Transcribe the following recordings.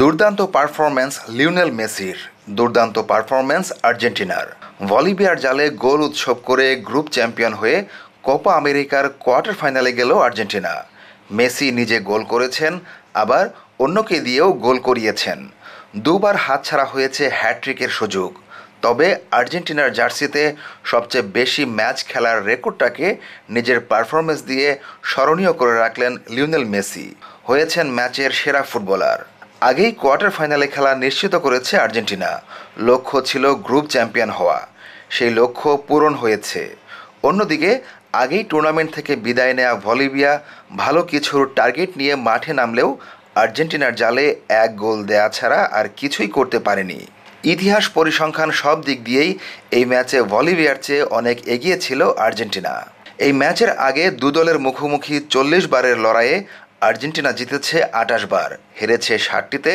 দুর্দান্ত performance Lionel মেসির দুর্দান্ত পারফরম্যান্স আর্জেন্টিনার ভলিবিয়ার জালে গোল উৎসব করে গ্রুপ চ্যাম্পিয়ন হয়ে কোপা আমেরিকার কোয়ার্টার ফাইনালে গেল আর্জেন্টিনা মেসি নিজে গোল করেছেন আবার অন্যকে দিয়েও গোল করিয়েছেন দুবার হাতছাড়া হয়েছে হ্যাট্রিকের সুযোগ তবে আর্জেন্টিনার জার্সিতে সবচেয়ে বেশি ম্যাচ খেলার রেকর্ডটাকে নিজের পারফরমেন্স দিয়ে স্মরণীয় করে রাখলেন লিওনেল মেসি হয়েছেন ম্যাচের সেরা ফুটবলার আগেই কোয়ার্টার ফাইনালে খেলা নিশ্চিত করেছে আর্জেন্টিনা লক্ষ্য ছিল গ্রুপ চ্যাম্পিয়ন হওয়া সেই লক্ষ্য পূরণ হয়েছে অন্যদিকে আগেই টুর্নামেন্ট থেকে বিদায় নেয়া ভলিভিয়া ভালো কিছুর টার্গেট নিয়ে মাঠে নামলেও আর্জেন্টিনার জালে এক গোল দেয়া ছাড়া আর কিছুই করতে পারেনি ইতিহাস পরিসংখ্যান সব দিক দিয়েই এই ম্যাচে ভলিভিয়ার চেয়ে অনেক এগিয়ে ছিল আর্জেন্টিনা এই ম্যাচের আগে দু দলের মুখোমুখি চল্লিশ বারের লড়াইয়ে আর্জেন্টিনা জিতেছে আটাশ বার হেরেছে ষাটটিতে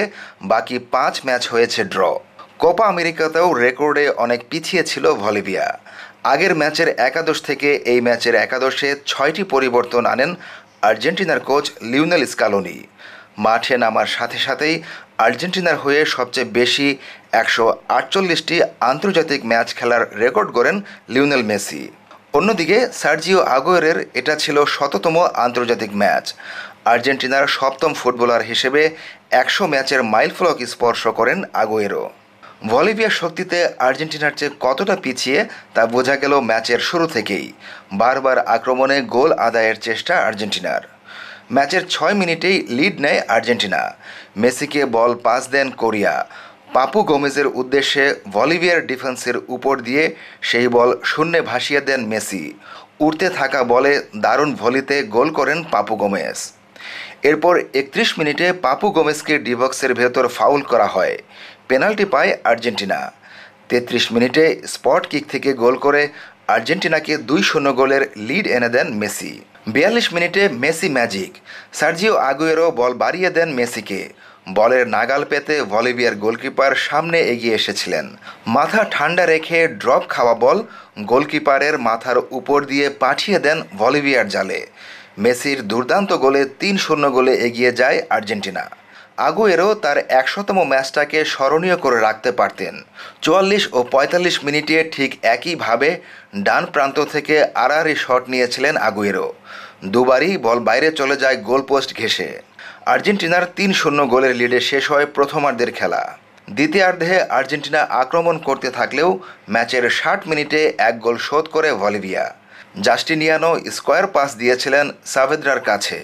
বাকি পাঁচ ম্যাচ হয়েছে ড্র কোপা আমেরিকাতেও রেকর্ডে অনেক পিছিয়ে ছিল ভলিভিয়া আগের ম্যাচের একাদশ থেকে এই ম্যাচের একাদশে ছয়টি পরিবর্তন আনেন আর্জেন্টিনার কোচ লিউনেল স্কালোনি মাঠে নামার সাথে সাথেই আর্জেন্টিনার হয়ে সবচেয়ে বেশি একশো আটচল্লিশটি আন্তর্জাতিক ম্যাচ খেলার রেকর্ড করেন লিওনেল মেসি অন্যদিকে সার্জিও আগোয়েরের এটা ছিল শততম আন্তর্জাতিক ম্যাচ আর্জেন্টিনার সপ্তম ফুটবলার হিসেবে একশো ম্যাচের মাইলফলক স্পর্শ করেন আগোয়েরো ভলিভিয়ার শক্তিতে আর্জেন্টিনার চেয়ে কতটা পিছিয়ে তা বোঝা গেল ম্যাচের শুরু থেকেই বারবার আক্রমণে গোল আদায়ের চেষ্টা আর্জেন্টিনার ম্যাচের ছয় মিনিটেই লিড নেয় আর্জেন্টিনা মেসিকে বল পাস দেন কোরিয়া পাপু গোমেজের উদ্দেশ্যে ভলিভিয়ার ডিফেন্সের উপর দিয়ে সেই বল শূন্যে ভাসিয়ে দেন মেসি উড়তে থাকা বলে দারুণ ভলিতে গোল করেন পাপু গোমেজ এরপর একত্রিশ মিনিটে পাপু গোমেজকে ডিবক্সের ভেতর ফাউল করা হয় পেনাল্টি পায় আর্জেন্টিনা তেত্রিশ মিনিটে স্পট কিক থেকে গোল করে আর্জেন্টিনাকে দুই শূন্য গোলের লিড এনে দেন মেসি বিয়াল্লিশ মিনিটে মেসি ম্যাজিক সার্জিও আগুয়েরও বল বাড়িয়ে দেন মেসিকে বলের নাগাল পেতে ভলিভিয়ার গোলকিপার সামনে এগিয়ে এসেছিলেন মাথা ঠান্ডা রেখে ড্রপ খাওয়া বল গোলকিপারের মাথার উপর দিয়ে পাঠিয়ে দেন ভলিভিয়ার জালে মেসির দুর্দান্ত গোলে তিন শূন্য গোলে এগিয়ে যায় আর্জেন্টিনা আগুয়েরও তার একশতম ম্যাচটাকে স্মরণীয় করে রাখতে পারতেন চুয়াল্লিশ ও ৪৫ মিনিটে ঠিক একইভাবে ডান প্রান্ত থেকে আড়াআড়ি শট নিয়েছিলেন আগুয়েরও দুবারই বল বাইরে চলে যায় গোলপোস্ট ঘেঁষে আর্জেন্টিনার তিন শূন্য গোলের লিডে শেষ হয় প্রথমার্ধের খেলা দ্বিতীয়ার্ধে আর্জেন্টিনা আক্রমণ করতে থাকলেও ম্যাচের ষাট মিনিটে এক গোল শোধ করে ভলিভিয়া জাস্টিনিয়ানো স্কোয়ার পাস দিয়েছিলেন সাভেদ্রার কাছে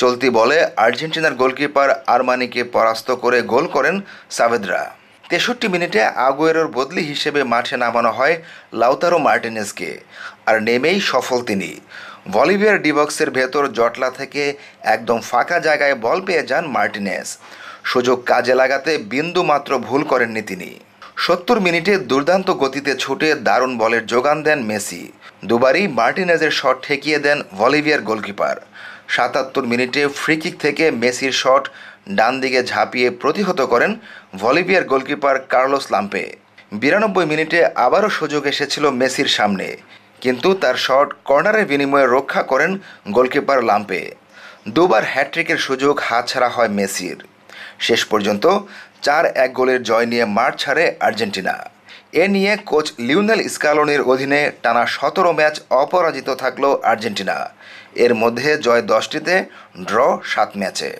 চলতি বলে আর্জেন্টিনার গোলকিপার আরমানিকে পরাস্ত করে গোল করেন সাভেদ্রা তেষট্টি মিনিটে আগুয়েরোর বদলি হিসেবে মাঠে নামানো হয় লাউতারো মার্টিনেসকে আর নেমেই সফল তিনি ভলিভিয়ার ডিবক্সের ভেতর জটলা থেকে একদম ফাঁকা জায়গায় বল পেয়ে যান মার্টিনেস সুযোগ কাজে লাগাতে বিন্দু মাত্র ভুল করেননি তিনি সত্তর মিনিটে দুর্দান্ত গতিতে ছুটে দারুণ বলের যোগান দেন মেসি দুবারই মার্টিনেজের শট ঠেকিয়ে দেন ভলিভিয়ার গোলকিপার সাতাত্তর মিনিটে ফ্রিকিক থেকে মেসির শট ডান দিকে ঝাঁপিয়ে প্রতিহত করেন ভলিভিয়ার গোলকিপার কার্লোস লাম্পে বিরানব্বই মিনিটে আবারও সুযোগ এসেছিল মেসির সামনে কিন্তু তার শট কর্নারের বিনিময়ে রক্ষা করেন গোলকিপার লাম্পে দুবার হ্যাট্রিকের সুযোগ হাতছাড়া হয় মেসির শেষ পর্যন্ত চার এক গোলের জয় নিয়ে মাঠ ছাড়ে আর্জেন্টিনা এ নিয়ে কোচ লিওনেল স্কালোনির অধীনে টানা সতেরো ম্যাচ অপরাজিত থাকল আর্জেন্টিনা এর মধ্যে জয় দশটিতে ড্র সাত ম্যাচে